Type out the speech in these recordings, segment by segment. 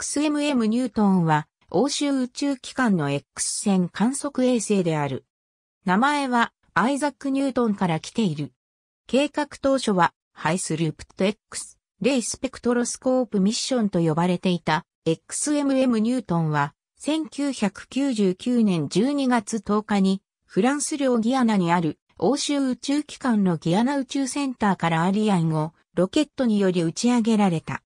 XMM ニュートンは欧州宇宙機関の X 線観測衛星である。名前はアイザック・ニュートンから来ている。計画当初はハイスループット X、レイスペクトロスコープミッションと呼ばれていた XMM ニュートンは1999年12月10日にフランス領ギアナにある欧州宇宙機関のギアナ宇宙センターからアリアンをロケットにより打ち上げられた。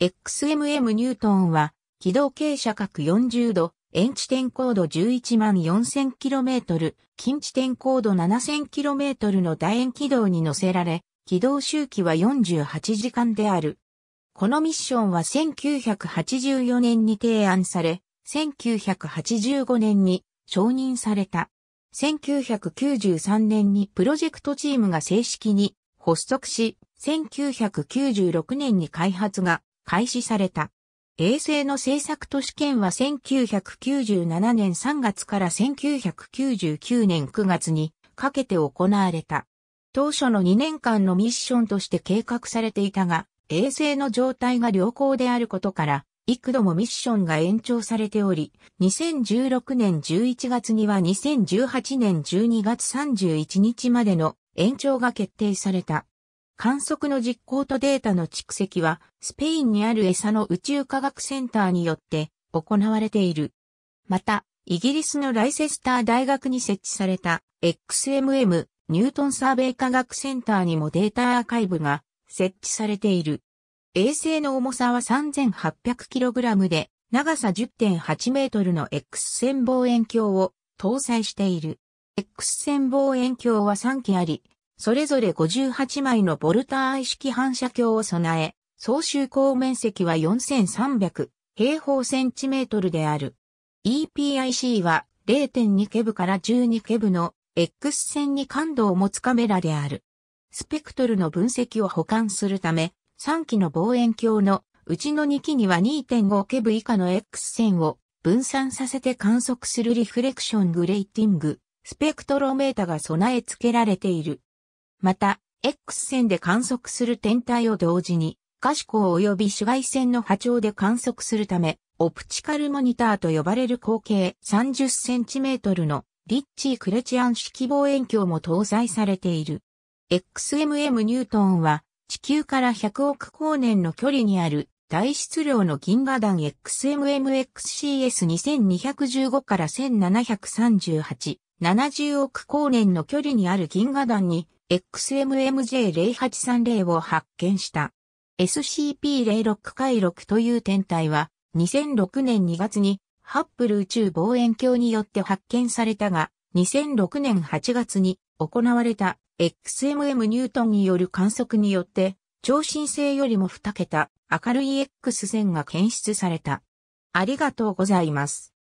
XMM ニュートンは、軌道傾斜角40度、遠地点高度11万 4000km、近地点高度 7000km の楕円軌道に乗せられ、軌道周期は48時間である。このミッションは1984年に提案され、1985年に承認された。1993年にプロジェクトチームが正式に発足し、1996年に開発が開始された。衛星の製作都市圏は1997年3月から1999年9月にかけて行われた。当初の2年間のミッションとして計画されていたが、衛星の状態が良好であることから、幾度もミッションが延長されており、2016年11月には2018年12月31日までの延長が決定された。観測の実行とデータの蓄積は、スペインにあるエサの宇宙科学センターによって行われている。また、イギリスのライセスター大学に設置された XMM ニュートンサーベイ科学センターにもデータアーカイブが設置されている。衛星の重さは 3800kg で、長さ10.8メートルの X 線望遠鏡を搭載している。X 線望遠鏡は3機あり、それぞれ58枚のボルター愛式反射鏡を備え、総周光面積は4300平方センチメートルである。EPIC は0.2ケブから12ケブの X 線に感度を持つカメラである。スペクトルの分析を保管するため、3機の望遠鏡のうちの2機には2.5ケブ以下の X 線を分散させて観測するリフレクショングレイティング、スペクトロメータが備え付けられている。また、X 線で観測する天体を同時に、可視光及び紫外線の波長で観測するため、オプチカルモニターと呼ばれる口径 30cm のリッチー・クレチアン式望遠鏡も搭載されている。XMM ニュートンは地球から100億光年の距離にある大質量の銀河団 XMMXCS2215 から1738、70億光年の距離にある銀河団に XMMJ0830 を発見した。SCP-06 回6という天体は、2006年2月に、ハッブル宇宙望遠鏡によって発見されたが、2006年8月に行われた XMM ニュートンによる観測によって、超新星よりも2桁明るい X 線が検出された。ありがとうございます。